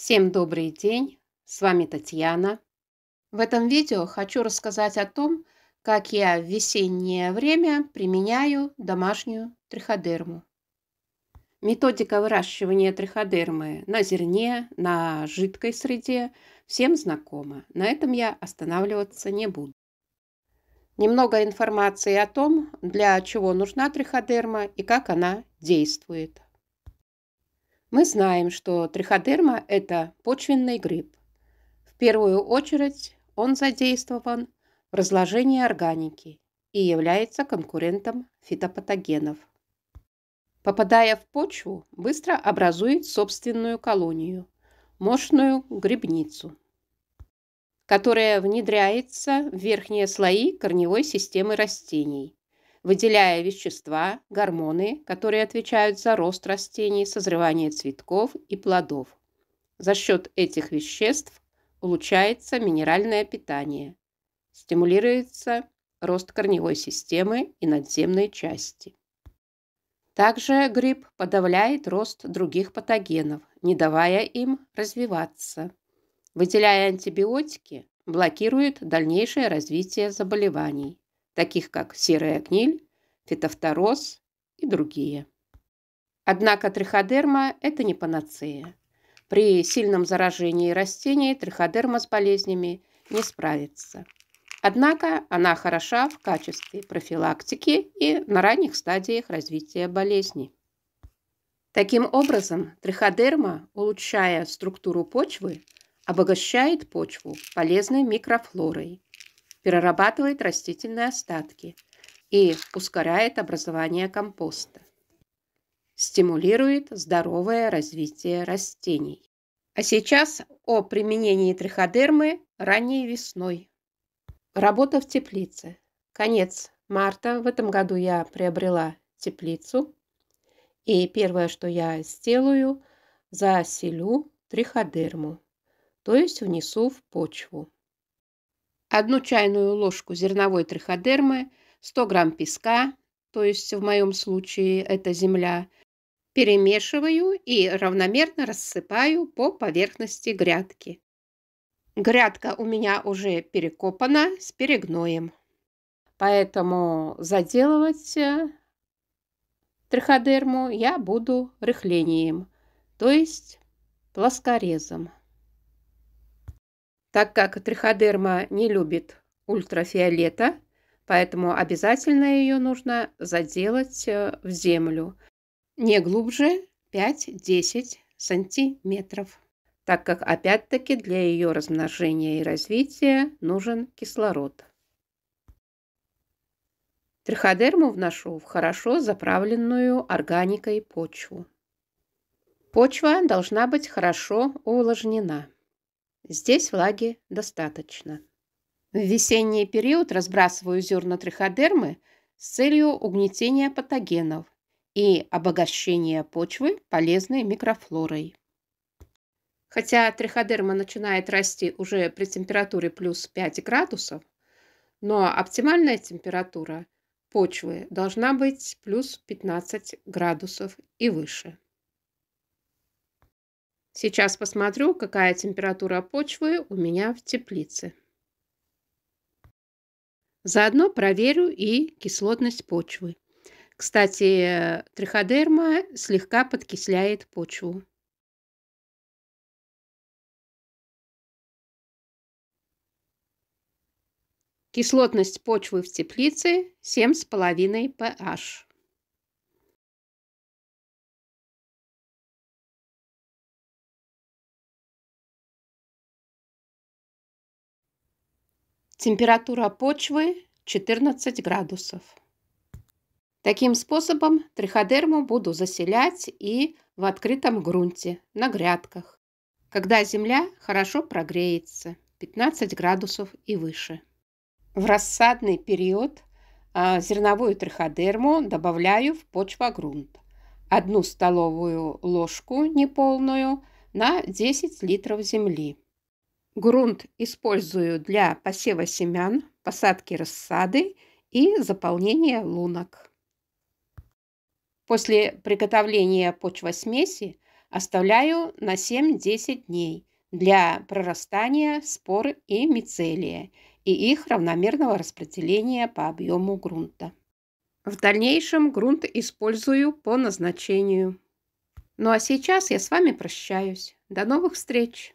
Всем добрый день, с вами Татьяна. В этом видео хочу рассказать о том, как я в весеннее время применяю домашнюю триходерму. Методика выращивания триходермы на зерне, на жидкой среде всем знакома. На этом я останавливаться не буду. Немного информации о том, для чего нужна триходерма и как она действует. Мы знаем, что триходерма – это почвенный гриб. В первую очередь он задействован в разложении органики и является конкурентом фитопатогенов. Попадая в почву, быстро образует собственную колонию – мощную грибницу, которая внедряется в верхние слои корневой системы растений выделяя вещества, гормоны, которые отвечают за рост растений, созревание цветков и плодов. За счет этих веществ улучшается минеральное питание, стимулируется рост корневой системы и надземной части. Также гриб подавляет рост других патогенов, не давая им развиваться. Выделяя антибиотики, блокирует дальнейшее развитие заболеваний таких как серая гниль, фитофтороз и другие. Однако триходерма – это не панацея. При сильном заражении растений триходерма с болезнями не справится. Однако она хороша в качестве профилактики и на ранних стадиях развития болезни. Таким образом, триходерма, улучшая структуру почвы, обогащает почву полезной микрофлорой, перерабатывает растительные остатки и ускоряет образование компоста. Стимулирует здоровое развитие растений. А сейчас о применении триходермы ранней весной. Работа в теплице. Конец марта. В этом году я приобрела теплицу. И первое, что я сделаю, заселю триходерму, то есть внесу в почву. Одну чайную ложку зерновой триходермы, 100 грамм песка, то есть в моем случае это земля, перемешиваю и равномерно рассыпаю по поверхности грядки. Грядка у меня уже перекопана с перегноем, поэтому заделывать э, триходерму я буду рыхлением, то есть плоскорезом. Так как триходерма не любит ультрафиолета, поэтому обязательно ее нужно заделать э, в землю не глубже 5-10 сантиметров, так как опять-таки для ее размножения и развития нужен кислород. Триходерму вношу в хорошо заправленную органикой почву. Почва должна быть хорошо увлажнена. Здесь влаги достаточно. В весенний период разбрасываю зерна триходермы с целью угнетения патогенов и обогащения почвы полезной микрофлорой. Хотя триходерма начинает расти уже при температуре плюс 5 градусов, но оптимальная температура почвы должна быть плюс 15 градусов и выше. Сейчас посмотрю, какая температура почвы у меня в теплице. Заодно проверю и кислотность почвы. Кстати, триходерма слегка подкисляет почву. Кислотность почвы в теплице 7,5 pH. Температура почвы 14 градусов. Таким способом триходерму буду заселять и в открытом грунте, на грядках, когда земля хорошо прогреется 15 градусов и выше. В рассадный период а, зерновую триходерму добавляю в почвогрунт. Одну столовую ложку неполную на 10 литров земли. Грунт использую для посева семян, посадки рассады и заполнения лунок. После приготовления почвосмеси оставляю на 7-10 дней для прорастания спор и мицелия и их равномерного распределения по объему грунта. В дальнейшем грунт использую по назначению. Ну а сейчас я с вами прощаюсь. До новых встреч!